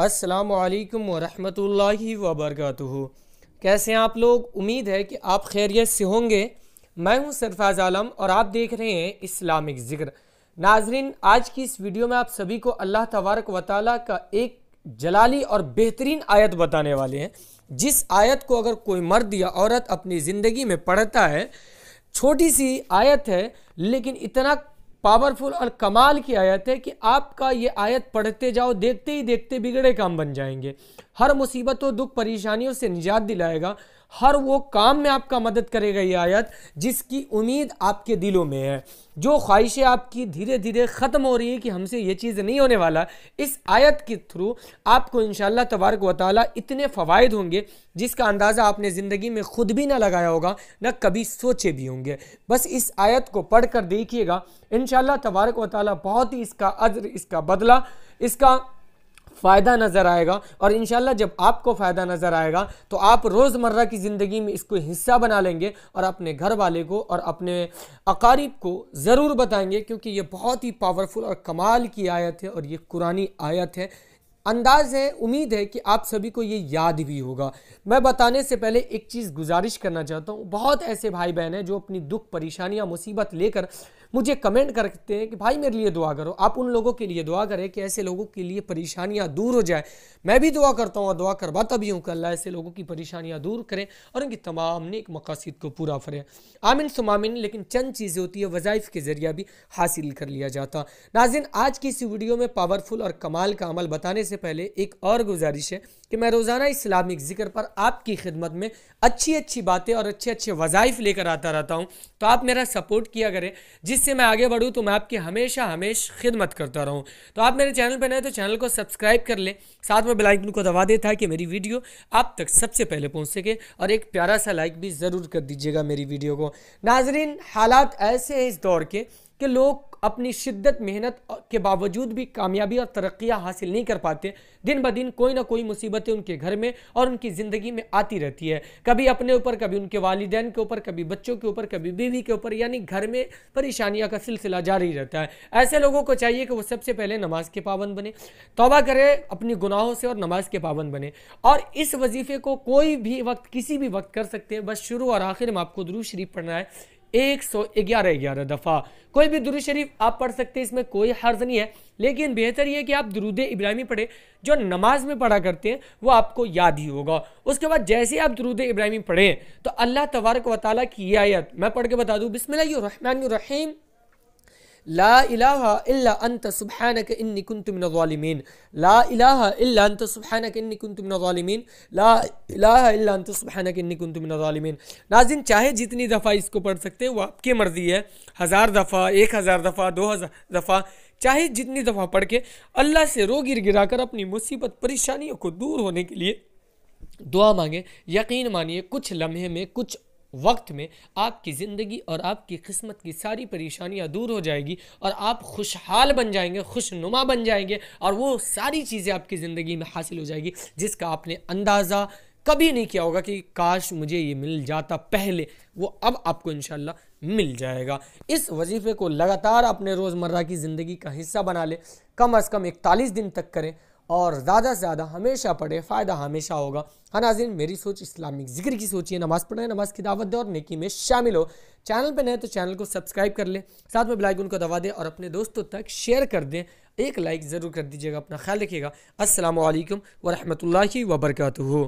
असलकम वरहि वबरक कैसे हैं आप लोग उम्मीद है कि आप खैरियत से होंगे मैं हूं सरफाज आलम और आप देख रहे हैं इस्लामिक ज़िक्र नाजरीन आज की इस वीडियो में आप सभी को अल्लाह तबारक व का एक जलाली और बेहतरीन आयत बताने वाले हैं जिस आयत को अगर कोई मर्द या औरत अपनी ज़िंदगी में पढ़ता है छोटी सी आयत है लेकिन इतना पावरफुल और कमाल की आयत है कि आपका ये आयत पढ़ते जाओ देखते ही देखते बिगड़े काम बन जाएंगे हर मुसीबत और दुख परेशानियों से निजात दिलाएगा हर वो काम में आपका मदद करेगा ये आयत जिसकी उम्मीद आपके दिलों में है जो ख्वाहिशें आपकी धीरे धीरे ख़त्म हो रही है कि हमसे ये चीज़ नहीं होने वाला इस आयत के थ्रू आपको इन तबारक वाली इतने फ़वाद होंगे जिसका अंदाज़ा आपने ज़िंदगी में ख़ुद भी ना लगाया होगा ना कभी सोचे भी होंगे बस इस आयत को पढ़ कर देखिएगा इन तबारक व बहुत ही इसका अज्र इसका बदला इसका फ़ायदा नज़र आएगा और इन जब आपको फ़ायदा नज़र आएगा तो आप रोज़मर्रा की ज़िंदगी में इसको हिस्सा बना लेंगे और अपने घर वाले को और अपने अकारीब को ज़रूर बताएंगे क्योंकि ये बहुत ही पावरफुल और कमाल की आयत है और ये कुरानी आयत है अंदाज़ है उम्मीद है कि आप सभी को ये याद भी होगा मैं बताने से पहले एक चीज़ गुजारिश करना चाहता हूँ बहुत ऐसे भाई बहन हैं जो अपनी दुख परेशानियाँ मुसीबत लेकर मुझे कमेंट करते हैं कि भाई मेरे लिए दुआ करो आप उन लोगों के लिए दुआ करें कि ऐसे लोगों के लिए परेशानियाँ दूर हो जाए मैं भी दुआ करता हूँ और दुआ करवाता भी हूँ कि अल्लाह ऐसे लोगों की परेशानियाँ दूर करें और उनकी तमाम नेक मकासद को पूरा करें आमिन सुमामिन लेकिन चंद चीज़ें होती है वज़ाइफ के ज़रिए भी हासिल कर लिया जाता नाजिन आज की इस वीडियो में पावरफुल और कमाल का अमल बताने से से पहले एक और गुजारिश है कि मैं रोज़ाना इस्लामिक ज़िक्र पर आपकी खिदमत में अच्छी अच्छी बातें और अच्छे अच्छे वज़ाइफ लेकर आता रहता हूँ तो आप मेरा सपोर्ट किया करें जिससे मैं आगे बढ़ूँ तो मैं आपकी हमेशा हमेश खिदमत करता रहूँ तो आप मेरे चैनल पर नए तो चैनल को सब्सक्राइब कर लें साथ में बेलाइकन को दबा देता है कि मेरी वीडियो आप तक सबसे पहले पहुँच सके और एक प्यारा सा लाइक भी ज़रूर कर दीजिएगा मेरी वीडियो को नाजरीन हालात ऐसे हैं इस दौर के कि लोग अपनी शिद्दत मेहनत के बावजूद भी कामयाबी और तरक्याँ हासिल नहीं कर पाते दिन ब दिन कोई ना कोई मुसीबतें उनके घर में और उनकी ज़िंदगी में आती रहती है कभी अपने ऊपर कभी उनके वालदेन के ऊपर कभी बच्चों के ऊपर कभी बीवी के ऊपर यानी घर में परेशानियाँ का सिलसिला जारी रहता है ऐसे लोगों को चाहिए कि वो सबसे पहले नमाज के पाबंद बने तोबा करें अपने गुनाहों से और नमाज के पाबंद बने और इस वजीफे को कोई भी वक्त किसी भी वक्त कर सकते हैं बस शुरू और आखिर में आपको दुरू शरीफ पढ़ना है एक सौ ग्यारह ग्यारह दफ़ा कोई भी दुरुद शरीफ आप पढ़ सकते हैं इसमें कोई हर्ज नहीं है लेकिन बेहतर यह कि आप दुरुद इब्राहिमी पढ़े जो नमाज में पढ़ा करते हैं वो आपको याद ही होगा उसके बाद जैसे ही आप दुरुद इब्राहिमी पढ़ें तो अल्लाह तबारक वाली की आयत मैं पढ़ के बता दूँ बिसमिल्लर ला इलाहा इल्ला अंत नाजिन चाहे जितनी दफ़ा इसको पढ़ सकते हैं वो आपकी मर्ज़ी है हज़ार दफ़ा एक हज़ार दफ़ा दो हज़ार दफ़ा चाहे जितनी दफ़ा पढ़ के अल्लाह से रो गिर गिरा कर अपनी मुसीबत परेशानियों को दूर होने के लिए दुआ मांगे यकीन मानिए कुछ लम्हे में कुछ वक्त में आपकी ज़िंदगी और आपकी किस्मत की सारी परेशानियां दूर हो जाएगी और आप खुशहाल बन जाएंगे खुशनुमा बन जाएंगे और वो सारी चीज़ें आपकी ज़िंदगी में हासिल हो जाएगी जिसका आपने अंदाज़ा कभी नहीं किया होगा कि काश मुझे ये मिल जाता पहले वो अब आपको इन मिल जाएगा इस वजीफे को लगातार अपने रोज़मर्रा की ज़िंदगी का हिस्सा बना लें कम अज़ कम इकतालीस दिन तक करें और ज़्यादा से ज़्यादा हमेशा पढ़े फ़ायदा हमेशा होगा हाँ नाजिन मेरी सोच इस्लामिक जिक्र की सोचिए नमाज़ पढ़ें नमाज की दावत दें और नेकी में शामिल हो चैनल पर नए तो चैनल को सब्सक्राइब कर लें साथ में बेलाइकन को दबा दें और अपने दोस्तों तक शेयर कर दें एक लाइक ज़रूर कर दीजिएगा अपना ख्याल रखिएगा असलम वरहमल वबरकू